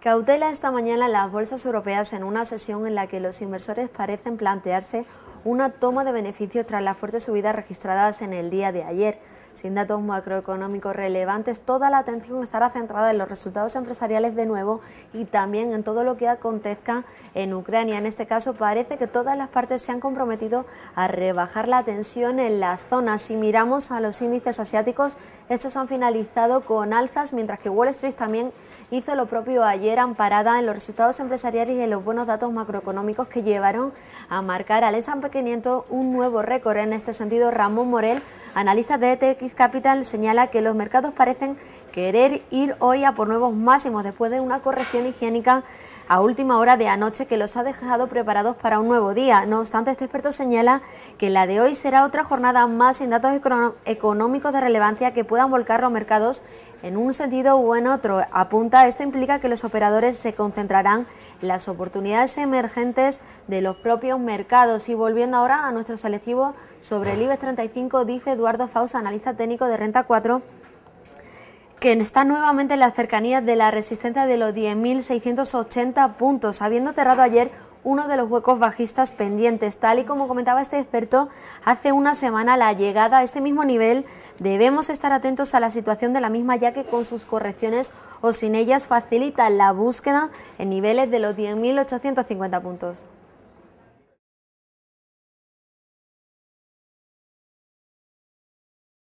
Cautela esta mañana las bolsas europeas en una sesión en la que los inversores parecen plantearse una toma de beneficios tras las fuertes subidas registradas en el día de ayer. Sin datos macroeconómicos relevantes, toda la atención estará centrada en los resultados empresariales de nuevo y también en todo lo que acontezca en Ucrania. En este caso parece que todas las partes se han comprometido a rebajar la tensión en la zona. Si miramos a los índices asiáticos, estos han finalizado con alzas, mientras que Wall Street también hizo lo propio ayer amparada en los resultados empresariales y en los buenos datos macroeconómicos que llevaron a marcar al S&P 500 un nuevo récord. En este sentido, Ramón Morel, analista de ETEC, X Capital señala que los mercados parecen querer ir hoy a por nuevos máximos después de una corrección higiénica a última hora de anoche que los ha dejado preparados para un nuevo día. No obstante, este experto señala que la de hoy será otra jornada más sin datos económicos de relevancia que puedan volcar los mercados en un sentido u en otro. Apunta, esto implica que los operadores se concentrarán en las oportunidades emergentes de los propios mercados. Y volviendo ahora a nuestro selectivo sobre el IBEX 35, dice Eduardo Fausa, analista técnico de Renta 4, que está nuevamente en las cercanías de la resistencia de los 10.680 puntos, habiendo cerrado ayer uno de los huecos bajistas pendientes. Tal y como comentaba este experto hace una semana, la llegada a este mismo nivel debemos estar atentos a la situación de la misma, ya que con sus correcciones o sin ellas facilita la búsqueda en niveles de los 10.850 puntos.